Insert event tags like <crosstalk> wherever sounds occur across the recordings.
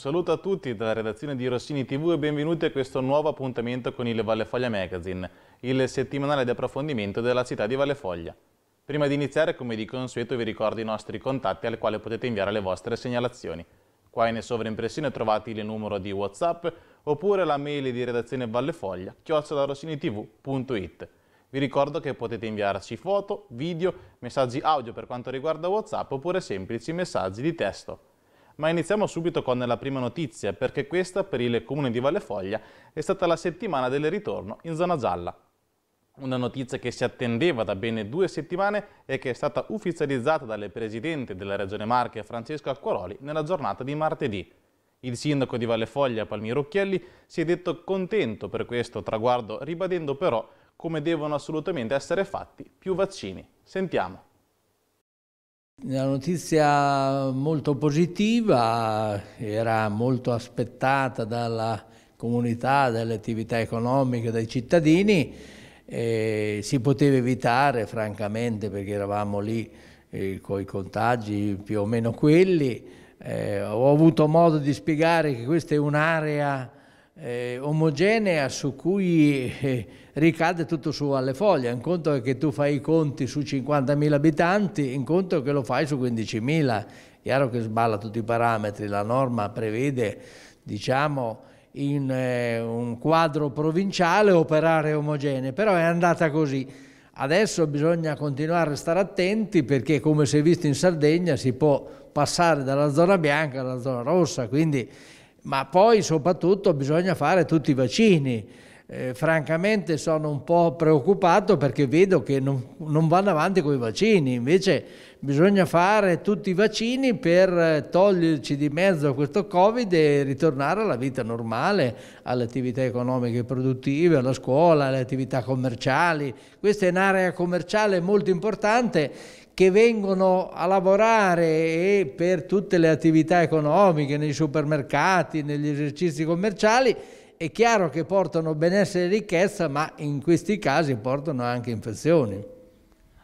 saluto a tutti dalla redazione di Rossini TV e benvenuti a questo nuovo appuntamento con il Valle Foglia Magazine, il settimanale di approfondimento della città di Valle Foglia. Prima di iniziare, come di consueto, vi ricordo i nostri contatti al quale potete inviare le vostre segnalazioni. Qua in sovraimpressione trovate il numero di WhatsApp oppure la mail di redazione vallefoglia chiocciolarossinitv.it. Vi ricordo che potete inviarci foto, video, messaggi audio per quanto riguarda WhatsApp oppure semplici messaggi di testo. Ma iniziamo subito con la prima notizia, perché questa per il comune di Vallefoglia è stata la settimana del ritorno in zona gialla. Una notizia che si attendeva da bene due settimane e che è stata ufficializzata dalle presidente della Regione Marche Francesco Acquaroli nella giornata di martedì. Il sindaco di Vallefoglia Palmiro Occhielli si è detto contento per questo traguardo, ribadendo però come devono assolutamente essere fatti più vaccini. Sentiamo. Una notizia molto positiva, era molto aspettata dalla comunità, dalle attività economiche, dai cittadini, si poteva evitare francamente perché eravamo lì eh, con i contagi più o meno quelli, eh, ho avuto modo di spiegare che questa è un'area eh, omogenea su cui eh, ricade tutto su alle foglie. in conto che tu fai i conti su 50.000 abitanti, in conto che lo fai su 15.000. Chiaro che sballa tutti i parametri, la norma prevede, diciamo, in eh, un quadro provinciale operare omogenee, però è andata così. Adesso bisogna continuare a stare attenti perché come si è visto in Sardegna si può passare dalla zona bianca alla zona rossa, quindi ma poi soprattutto bisogna fare tutti i vaccini. Eh, francamente sono un po' preoccupato perché vedo che non, non, vanno avanti con i vaccini, invece bisogna fare tutti i vaccini per eh, toglierci di mezzo questo Covid e ritornare alla vita normale, alle attività economiche e produttive, alla scuola, alle attività commerciali. Questa è un'area commerciale molto importante che vengono a lavorare e per tutte le attività economiche, nei supermercati, negli esercizi commerciali, è chiaro che portano benessere e ricchezza, ma in questi casi portano anche infezioni.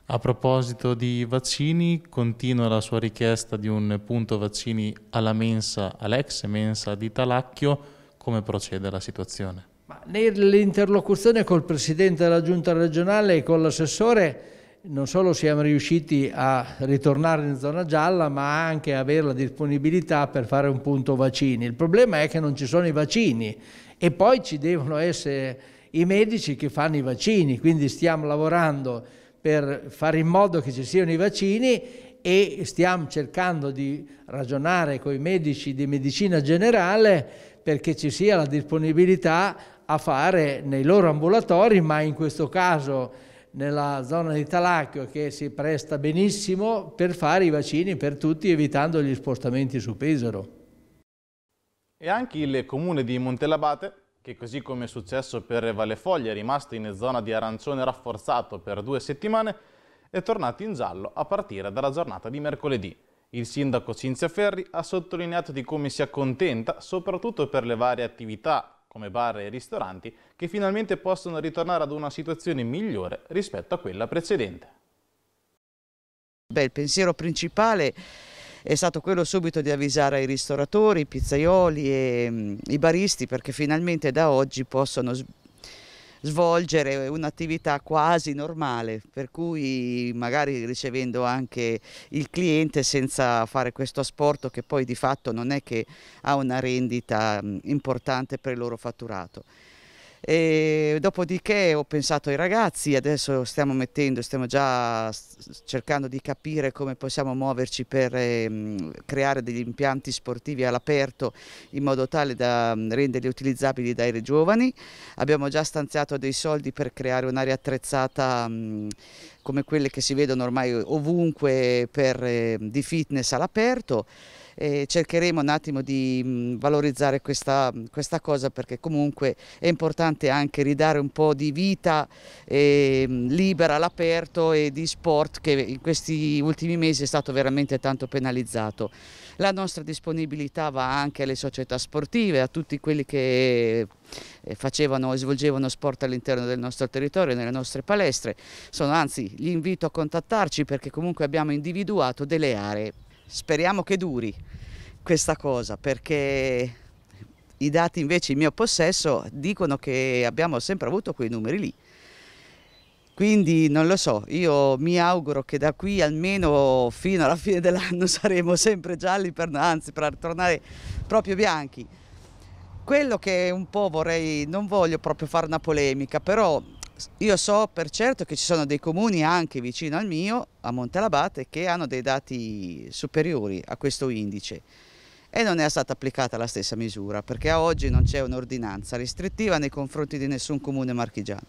A proposito di vaccini, continua la sua richiesta di un punto vaccini alla mensa, all'ex mensa di Talacchio. Come procede la situazione? Nell'interlocuzione col Presidente della Giunta regionale e con l'assessore non solo siamo riusciti a ritornare in zona gialla, ma anche avere la disponibilità per fare un punto vaccini. Il problema è che non ci sono i vaccini e poi ci devono essere i medici che fanno i vaccini, quindi stiamo lavorando per fare in modo che ci siano i vaccini e stiamo cercando di ragionare con i medici di medicina generale perché ci sia la disponibilità a fare nei loro ambulatori, ma in questo caso nella zona di Talacchio che si presta benissimo per fare i vaccini per tutti evitando gli spostamenti su Pesaro. E anche il comune di Montelabate, che così come è successo per Vallefoglia è rimasto in zona di arancione rafforzato per due settimane, è tornato in giallo a partire dalla giornata di mercoledì. Il sindaco Cinzia Ferri ha sottolineato di come sia contenta, soprattutto per le varie attività come bar e ristoranti, che finalmente possono ritornare ad una situazione migliore rispetto a quella precedente. Beh, il pensiero principale è stato quello subito di avvisare i ristoratori, i pizzaioli e mm, i baristi perché finalmente da oggi possono svolgere un'attività quasi normale, per cui magari ricevendo anche il cliente senza fare questo asporto che poi di fatto non è che ha una rendita importante per il loro fatturato. E dopodiché ho pensato ai ragazzi, adesso stiamo mettendo, stiamo già cercando di capire come possiamo muoverci per ehm, creare degli impianti sportivi all'aperto in modo tale da mm, renderli utilizzabili dai giovani. Abbiamo già stanziato dei soldi per creare un'area attrezzata mh, mm, come quelle che si vedono ormai ovunque per, eh, di fitness all'aperto eh, cercheremo un attimo di mh, mm, valorizzare questa, questa, cosa perché comunque è importante anche ridare un po' di vita eh, libera all'aperto e di sport che in questi ultimi mesi è stato veramente tanto penalizzato. La nostra disponibilità va anche alle società sportive, a tutti quelli che eh, facevano e svolgevano sport all'interno del nostro territorio, nelle nostre palestre. Sono, anzi, li invito a contattarci perché comunque abbiamo individuato delle aree Speriamo che duri questa cosa perché i dati invece in mio possesso dicono che abbiamo sempre avuto quei numeri lì. Quindi non lo so, io mi auguro che da qui almeno fino alla fine dell'anno <laughs> saremo sempre gialli, per, anzi per tornare proprio bianchi. Quello che un po' vorrei, non voglio proprio fare una polemica, però io so per certo che ci sono dei comuni anche vicino al mio, a Montelabate, che hanno dei dati superiori a questo indice e non è stata applicata la stessa misura perché a oggi non c'è un'ordinanza restrittiva nei confronti di nessun comune marchigiano.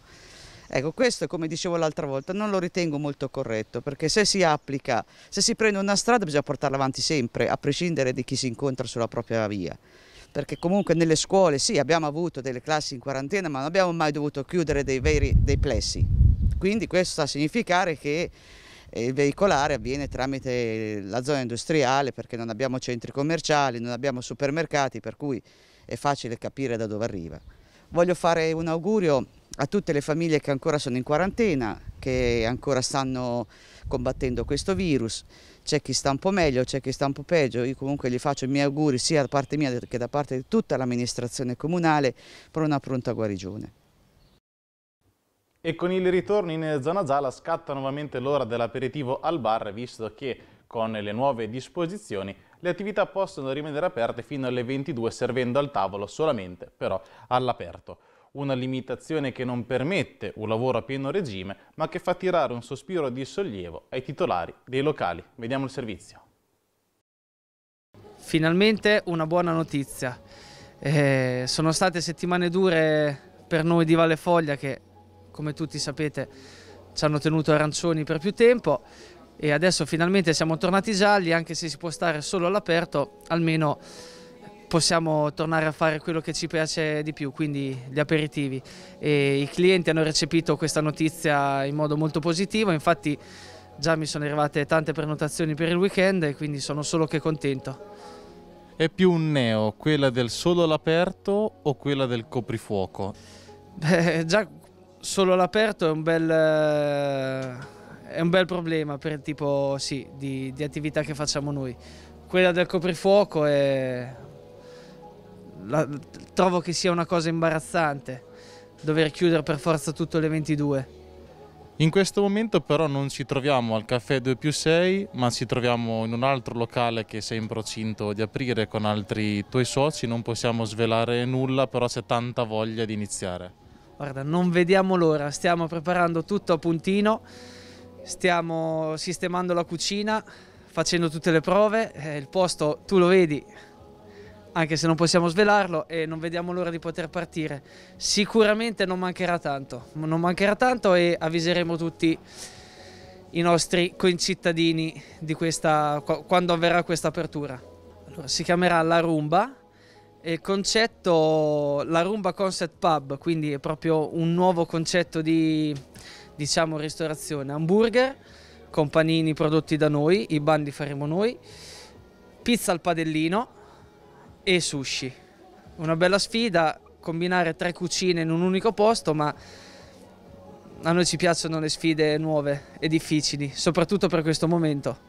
Ecco, questo come dicevo l'altra volta non lo ritengo molto corretto perché se si applica, se si prende una strada bisogna portarla avanti sempre, a prescindere di chi si incontra sulla propria via perché comunque nelle scuole sì abbiamo avuto delle classi in quarantena ma non abbiamo mai dovuto chiudere dei, veri, dei plessi. Quindi questo sta a significare che eh, il veicolare avviene tramite la zona industriale perché non abbiamo centri commerciali, non abbiamo supermercati per cui è facile capire da dove arriva. Voglio fare un augurio a tutte le famiglie che ancora sono in quarantena, che ancora stanno combattendo questo virus c'è chi sta un po' meglio, c'è chi sta un po' peggio, io comunque gli faccio i miei auguri sia da parte mia che da parte di tutta l'amministrazione comunale per una pronta guarigione. E con il ritorno in zona gialla scatta nuovamente l'ora dell'aperitivo al bar, visto che con le nuove disposizioni le attività possono rimanere aperte fino alle 22 servendo al tavolo solamente però all'aperto una limitazione che non permette un lavoro a pieno regime, ma che fa tirare un sospiro di sollievo ai titolari dei locali. Vediamo il servizio. Finalmente una buona notizia. Eh, sono state settimane dure per noi di Valle Foglia che, come tutti sapete, ci hanno tenuto arancioni per più tempo e adesso finalmente siamo tornati gialli, anche se si può stare solo all'aperto, almeno possiamo tornare a fare quello che ci piace di più, quindi gli aperitivi. E I clienti hanno recepito questa notizia in modo molto positivo, infatti già mi sono arrivate tante prenotazioni per il weekend e quindi sono solo che contento. È più un neo, quella del solo all'aperto o quella del coprifuoco? Beh, già solo all'aperto è un bel... È un bel problema per il tipo sì, di, di attività che facciamo noi. Quella del coprifuoco è la, trovo che sia una cosa imbarazzante dover chiudere per forza tutto alle 22. In questo momento però non ci troviamo al caffè 2 più 6, ma ci troviamo in un altro locale che sei in procinto di aprire con altri tuoi soci, non possiamo svelare nulla, però c'è tanta voglia di iniziare. Guarda, non vediamo l'ora, stiamo preparando tutto a puntino, stiamo sistemando la cucina, facendo tutte le prove, eh, il posto tu lo vedi, anche se non possiamo svelarlo e non vediamo l'ora di poter partire. Sicuramente non mancherà tanto, non mancherà tanto e avviseremo tutti i nostri concittadini di questa, quando avverrà questa apertura. Allora, si chiamerà La Rumba e il concetto, la Rumba Concept Pub, quindi è proprio un nuovo concetto di diciamo ristorazione, hamburger, con panini prodotti da noi, i bandi faremo noi, pizza al padellino, e sushi. Una bella sfida, combinare tre cucine in un unico posto, ma a noi ci piacciono le sfide nuove e difficili, soprattutto per questo momento.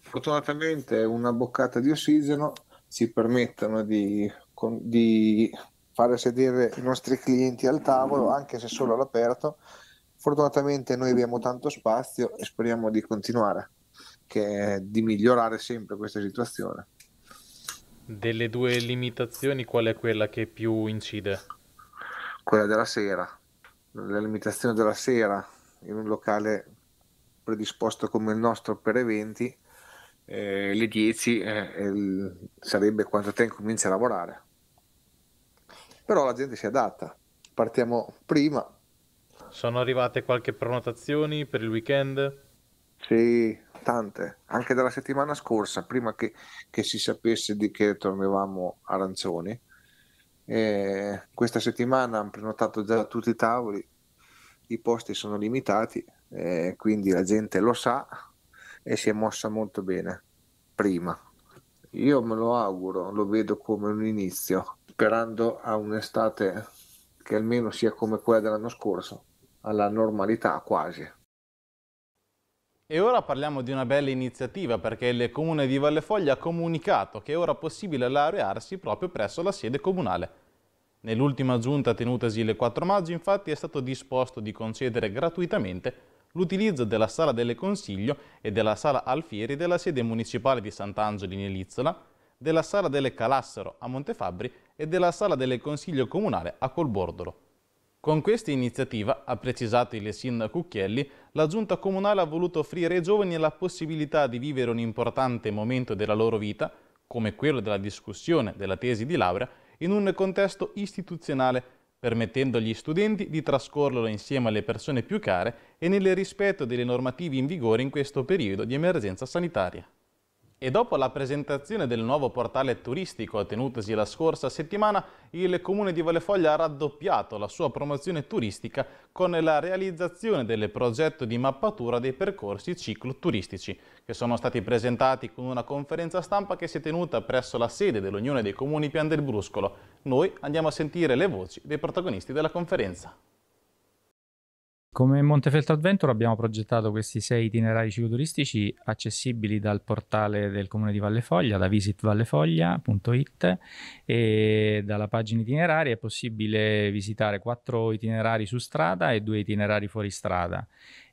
Fortunatamente una boccata di ossigeno ci permettono di, di fare sedere i nostri clienti al tavolo, anche se solo all'aperto. Fortunatamente noi abbiamo tanto spazio e speriamo di continuare, che, di migliorare sempre questa situazione. Delle due limitazioni qual è quella che più incide? Quella della sera, la limitazione della sera in un locale predisposto come il nostro per eventi, eh, le 10 eh, il, sarebbe quanto tempo comincia a lavorare. Però la gente si adatta, partiamo prima. Sono arrivate qualche prenotazioni per il weekend? Sì, tante, anche dalla settimana scorsa, prima che, che si sapesse di che tornavamo arancioni. questa settimana hanno prenotato già tutti i tavoli, i posti sono limitati, eh, quindi la gente lo sa e si è mossa molto bene prima. Io me lo auguro, lo vedo come un inizio, sperando a un'estate che almeno sia come quella dell'anno scorso, alla normalità quasi. E ora parliamo di una bella iniziativa perché il comune di Vallefoglia ha comunicato che è ora possibile laurearsi proprio presso la sede comunale. Nell'ultima giunta tenutasi il 4 maggio infatti è stato disposto di concedere gratuitamente l'utilizzo della sala delle consiglio e della sala alfieri della sede municipale di Sant'Angelo in Elizola, della sala delle Calassero a Montefabbri e della sala delle consiglio comunale a Colbordolo. Con questa iniziativa, ha precisato il sindaco Cucchielli, la giunta comunale ha voluto offrire ai giovani la possibilità di vivere un importante momento della loro vita, come quello della discussione della tesi di laurea, in un contesto istituzionale, permettendo agli studenti di trascorrerlo insieme alle persone più care e nel rispetto delle normative in vigore in questo periodo di emergenza sanitaria. E dopo la presentazione del nuovo portale turistico tenutosi la scorsa settimana, il comune di Valefoglia ha raddoppiato la sua promozione turistica con la realizzazione del progetto di mappatura dei percorsi cicloturistici, che sono stati presentati con una conferenza stampa che si è tenuta presso la sede dell'Unione dei Comuni Pian del Bruscolo. Noi andiamo a sentire le voci dei protagonisti della conferenza. Come Montefeltro Adventure abbiamo progettato questi sei itinerari cicloturistici accessibili dal portale del comune di Vallefoglia, da visitvallefoglia.it e dalla pagina itinerari è possibile visitare quattro itinerari su strada e due itinerari fuori strada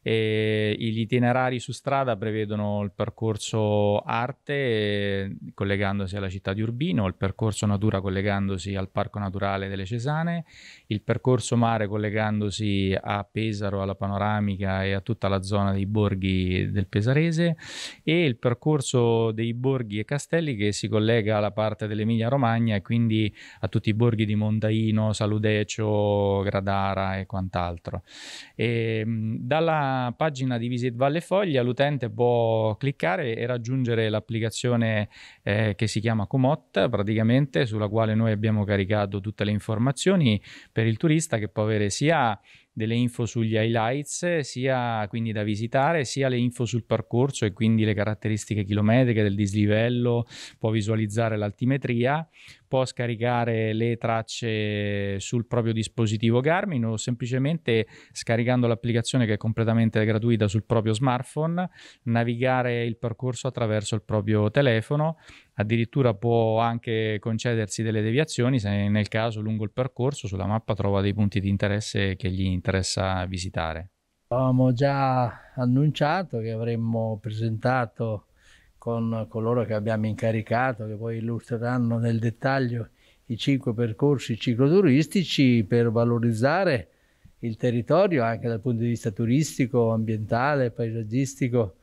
e gli itinerari su strada prevedono il percorso arte eh, collegandosi alla città di Urbino, il percorso natura collegandosi al Parco Naturale delle Cesane, il percorso mare collegandosi a Pesaro, alla panoramica e a tutta la zona dei borghi del Pesarese e il percorso dei borghi e castelli che si collega alla parte dell'Emilia Romagna e quindi a tutti i borghi di Mondaino, Saludecio, Gradara e quant'altro. E, ehm, dalla pagina di Visit Valle Foglia l'utente può cliccare e raggiungere l'applicazione eh, che si chiama Comot, praticamente sulla quale noi abbiamo caricato tutte le informazioni per il turista che può avere sia delle info sugli highlights, sia quindi da visitare, sia le info sul percorso e quindi le caratteristiche chilometriche del dislivello, può visualizzare l'altimetria, può scaricare le tracce sul proprio dispositivo Garmin o semplicemente scaricando l'applicazione che è completamente gratuita sul proprio smartphone, navigare il percorso attraverso il proprio telefono addirittura può anche concedersi delle deviazioni se nel caso lungo il percorso sulla mappa trova dei punti di interesse che gli interessa visitare. Abbiamo già annunciato che avremmo presentato con coloro che abbiamo incaricato, che poi illustreranno nel dettaglio i cinque percorsi cicloturistici per valorizzare il territorio anche dal punto di vista turistico, ambientale, paesaggistico,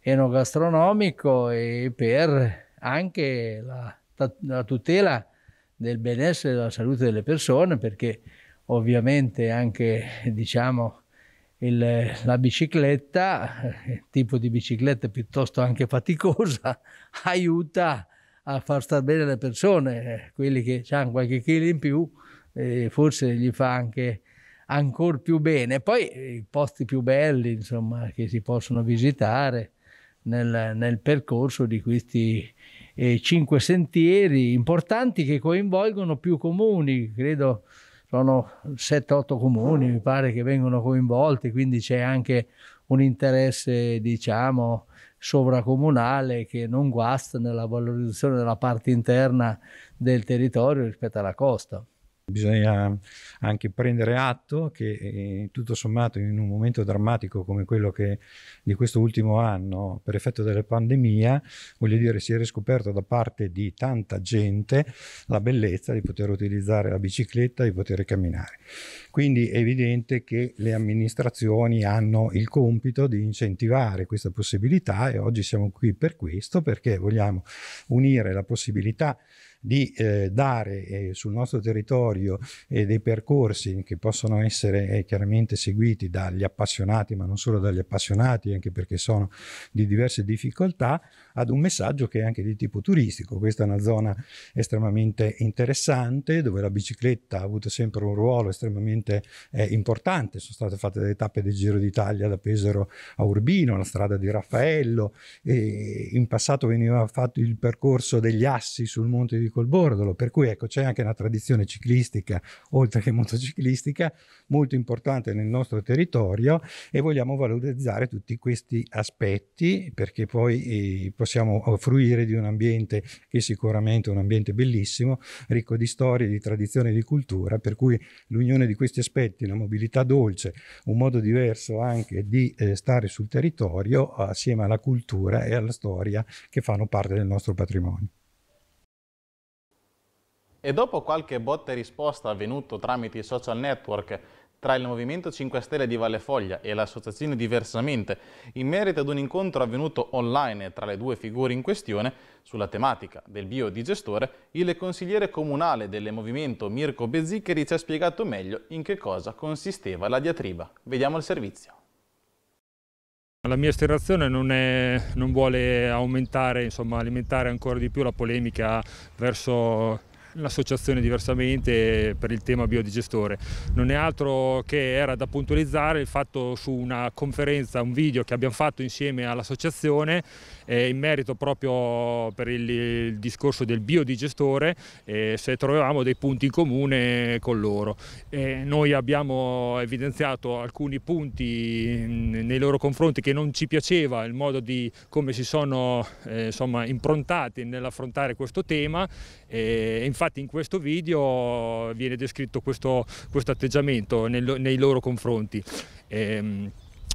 enogastronomico e per anche la, la tutela del benessere e della salute delle persone, perché ovviamente anche diciamo, il, la bicicletta, eh, tipo di bicicletta piuttosto anche faticosa, <laughs> aiuta a far star bene le persone, eh, quelli che hanno qualche chilo in più, eh, forse gli fa anche ancora più bene. Poi eh, i posti più belli, insomma, che si possono visitare, nel, nel percorso di questi eh, cinque sentieri importanti che coinvolgono più comuni, credo sono 7-8 comuni mi pare che vengono coinvolti, quindi c'è anche un interesse diciamo sovracomunale che non guasta nella valorizzazione della parte interna del territorio rispetto alla costa. Bisogna anche prendere atto che eh, tutto sommato in un momento drammatico come quello che, di questo ultimo anno per effetto della pandemia, voglio dire, si è riscoperto da parte di tanta gente la bellezza di poter utilizzare la bicicletta, di poter camminare. Quindi è evidente che le amministrazioni hanno il compito di incentivare questa possibilità e oggi siamo qui per questo perché vogliamo unire la possibilità di eh, dare eh, sul nostro territorio eh, dei percorsi che possono essere eh, chiaramente seguiti dagli appassionati, ma non solo dagli appassionati, anche perché sono di diverse difficoltà, ad un messaggio che è anche di tipo turistico. Questa è una zona estremamente interessante dove la bicicletta ha avuto sempre un ruolo estremamente eh, importante. Sono state fatte delle tappe del Giro d'Italia da Pesaro a Urbino, la strada di Raffaello. in passato veniva fatto il percorso degli assi sul monte di Colbordolo, per cui ecco, c'è anche una tradizione ciclistica, oltre che motociclistica, molto importante nel nostro territorio e vogliamo valorizzare tutti questi aspetti perché poi eh, possiamo eh, fruire di un ambiente che sicuramente è un ambiente bellissimo, ricco di storie, di tradizioni e di cultura, per cui l'unione di questi aspetti, la mobilità dolce, un modo diverso anche di eh, stare sul territorio assieme alla cultura e alla storia che fanno parte del nostro patrimonio. E dopo qualche botta e risposta avvenuto tramite i social network tra il Movimento 5 Stelle di Vallefoglia e l'associazione Diversamente in merito ad un incontro avvenuto online tra le due figure in questione sulla tematica del biodigestore, il consigliere comunale del Movimento Mirko Bezzicheri ci ha spiegato meglio in che cosa consisteva la diatriba. Vediamo il servizio. La mia esterazione non, è, non vuole aumentare, insomma, alimentare ancora di più la polemica verso L'associazione diversamente per il tema biodigestore non è altro che era da puntualizzare il fatto su una conferenza, un video che abbiamo fatto insieme all'associazione eh, in merito proprio per il, il discorso del biodigestore eh, se trovavamo dei punti in comune con loro. Eh, noi abbiamo evidenziato alcuni punti nei loro confronti che non ci piaceva il modo di come si sono eh, insomma, improntati nell'affrontare questo tema e infatti in questo video viene descritto questo, questo atteggiamento nel, nei loro confronti. E, ehm,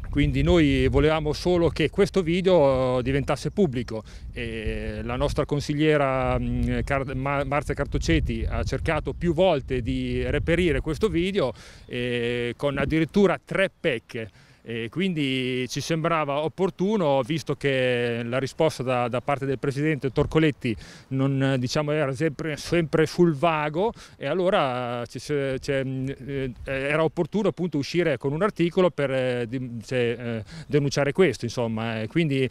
quindi noi volevamo solo che questo video diventasse pubblico. E la nostra consigliera mm, Marzia Cartoceti ha cercato più volte di reperire questo video con addirittura tre pecche. E quindi ci sembrava opportuno, visto che la risposta da, da parte del Presidente Torcoletti non, diciamo, era sempre, sempre, sul vago e allora cioè, era opportuno appunto uscire con un articolo per eh, cioè, denunciare questo. Insomma. Quindi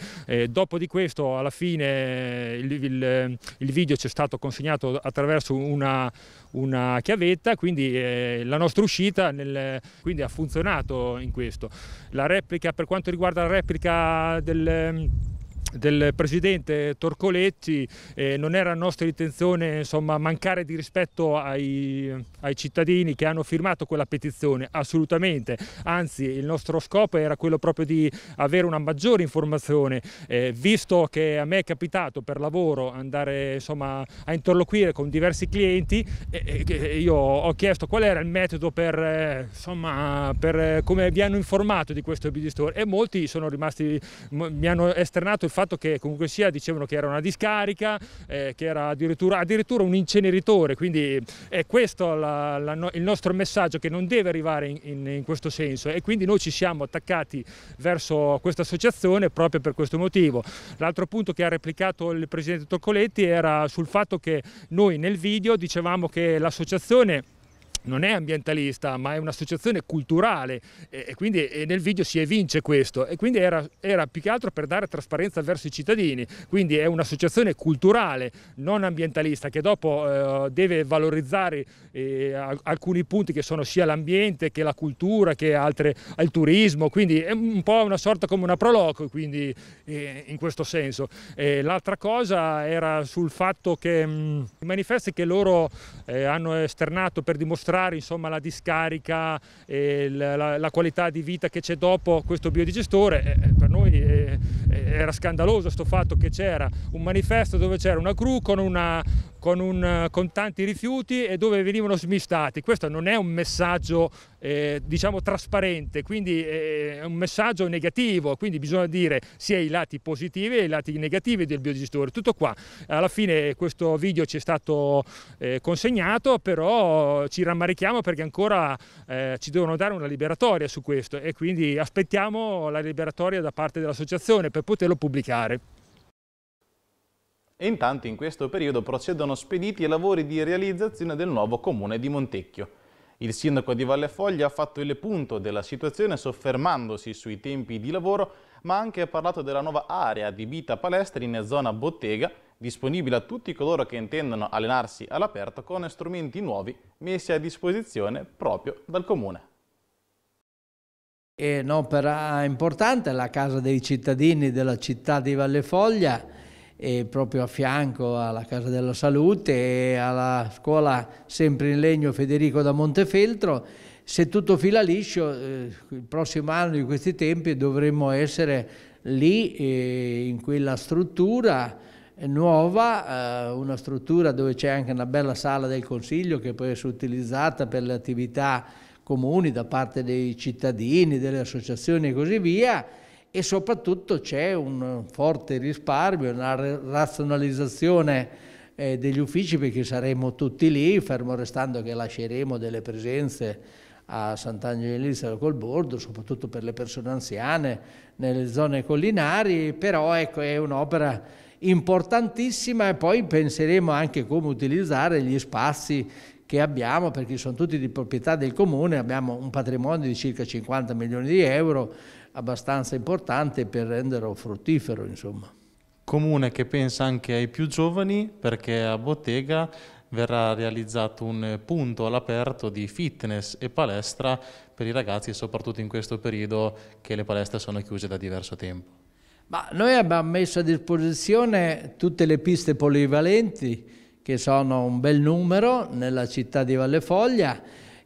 dopo di questo alla fine il, il, il video ci è stato consegnato attraverso una, una chiavetta, quindi eh, la nostra uscita nel, quindi ha funzionato in questo. La replica, per quanto riguarda la replica del del presidente Torcoletti, eh, non era nostra intenzione insomma, mancare di rispetto ai, ai, cittadini che hanno firmato quella petizione, assolutamente, anzi il nostro scopo era quello proprio di avere una maggiore informazione, eh, visto che a me è capitato per lavoro andare insomma, a interloquire con diversi clienti, eh, eh io ho chiesto qual era il metodo per, eh, insomma, per eh, come vi hanno informato di questo Store e molti sono rimasti, mi hanno esternato il fatto fatto che comunque sia dicevano che era una discarica, eh, che era addirittura, addirittura, un inceneritore, quindi è eh, questo la, la, il nostro messaggio che non deve arrivare in, in, in, questo senso e quindi noi ci siamo attaccati verso questa associazione proprio per questo motivo. L'altro punto che ha replicato il Presidente Toccoletti era sul fatto che noi nel video dicevamo che l'associazione non è ambientalista ma è un'associazione culturale e, e quindi e nel video si evince questo e quindi era, era, più che altro per dare trasparenza verso i cittadini, quindi è un'associazione culturale non ambientalista che dopo eh, deve valorizzare eh, alcuni punti che sono sia l'ambiente che la cultura che altre, il turismo, quindi è un po' una sorta come una proloco quindi, eh, in questo senso. l'altra cosa era sul fatto che mh, mm, i manifesti che loro eh, hanno esternato per dimostrare incontrare insomma, la discarica e la, la, qualità di vita che c'è dopo questo biodigestore, eh, eh per noi eh, eh era scandaloso questo fatto che c'era un manifesto dove c'era una gru con una, con, un, eh, con, tanti rifiuti e dove venivano smistati. Questo non è un messaggio eh, diciamo trasparente, quindi eh, è un messaggio negativo, quindi bisogna dire sia i lati positivi e i lati negativi del biodigestore, tutto qua. Alla fine questo video ci è stato eh, consegnato, però ci rammarichiamo perché ancora eh, ci devono dare una liberatoria su questo e quindi aspettiamo la liberatoria da parte dell'associazione per poterlo pubblicare e intanto in questo periodo procedono spediti i lavori di realizzazione del nuovo comune di Montecchio. Il sindaco di Vallefoglia ha fatto il punto della situazione soffermandosi sui tempi di lavoro, ma ha anche parlato della nuova area adibita a palestre in zona bottega, disponibile a tutti coloro che intendono allenarsi all'aperto con strumenti nuovi messi a disposizione proprio dal comune. È un'opera importante la Casa dei cittadini della città di Vallefoglia, proprio a fianco alla Casa della Salute e alla scuola sempre in legno Federico da Montefeltro. Se tutto fila liscio, eh, il prossimo anno di questi tempi dovremmo essere lì eh, in quella struttura nuova, eh, una struttura dove c'è anche una bella sala del Consiglio che può essere utilizzata per le attività comuni da parte dei cittadini, delle associazioni e così via e soprattutto c'è un forte risparmio, una razionalizzazione eh, degli uffici perché saremo tutti lì, fermo restando che lasceremo delle presenze a Sant'Angelo di Lizza col bordo, soprattutto per le persone anziane nelle zone collinari, però ecco, è un'opera importantissima e poi penseremo anche come utilizzare gli spazi che abbiamo, perché sono tutti di proprietà del comune, abbiamo un patrimonio di circa 50 milioni di euro abbastanza importante per renderlo fruttifero. Insomma. Comune che pensa anche ai più giovani perché a Bottega verrà realizzato un punto all'aperto di fitness e palestra per i ragazzi, soprattutto in questo periodo che le palestre sono chiuse da diverso tempo. Ma noi abbiamo messo a disposizione tutte le piste polivalenti, che sono un bel numero, nella città di Valle Foglia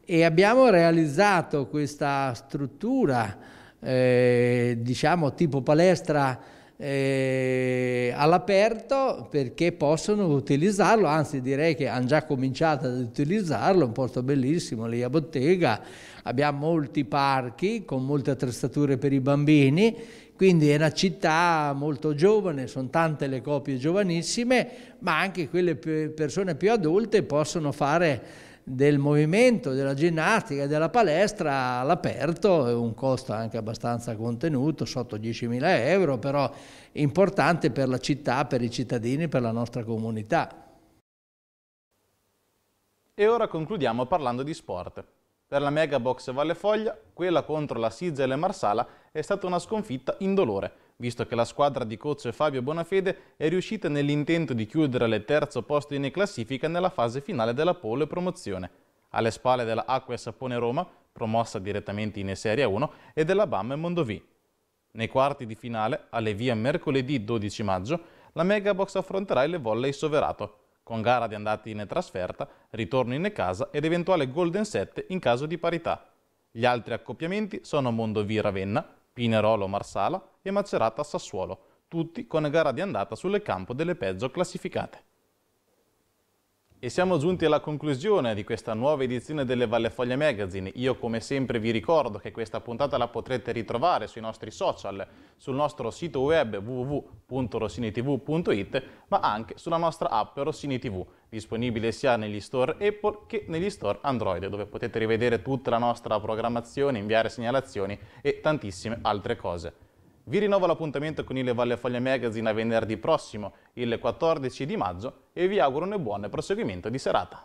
e abbiamo realizzato questa struttura eh, diciamo tipo palestra eh, all'aperto perché possono utilizzarlo, anzi direi che hanno già cominciato ad utilizzarlo, è un posto bellissimo lì a Bottega, abbiamo molti parchi con molte attrezzature per i bambini, quindi è una città molto giovane, sono tante le coppie giovanissime, ma anche quelle persone più adulte possono fare del movimento, della ginnastica, della palestra all'aperto, un costo anche abbastanza contenuto, sotto 10.000 euro, però importante per la città, per i cittadini, per la nostra comunità. E ora concludiamo parlando di sport. Per la Megabox Valle Foglia, quella contro la Sigel e Marsala è stata una sconfitta indolore, visto che la squadra di Cozzo Fabio Bonafede è riuscita nell'intento di chiudere al terzo posto in classifica nella fase finale della pole promozione, alle spalle della Acqua e Sapone Roma, promossa direttamente in Serie 1, e della BAM e Mondovì. Nei quarti di finale, alle via mercoledì 12 maggio, la Megabox affronterà il volley soverato, con gara di andati in trasferta, ritorno in casa ed eventuale Golden 7 in caso di parità. Gli altri accoppiamenti sono Mondovì Ravenna, Pinerolo Marsala e Macerata Sassuolo, tutti con gara di andata sul campo delle peggio classificate. E siamo giunti alla conclusione di questa nuova edizione delle Vallefoglia Magazine. Io come sempre vi ricordo che questa puntata la potrete ritrovare sui nostri social, sul nostro sito web www.rossinitv.it, ma anche sulla nostra app Rossini TV, disponibile sia negli store Apple che negli store Android, dove potete rivedere tutta la nostra programmazione, inviare segnalazioni e tantissime altre cose. Vi rinnovo l'appuntamento con il Valle Foglia Magazine a venerdì prossimo, il 14 di maggio, e vi auguro un buon proseguimento di serata.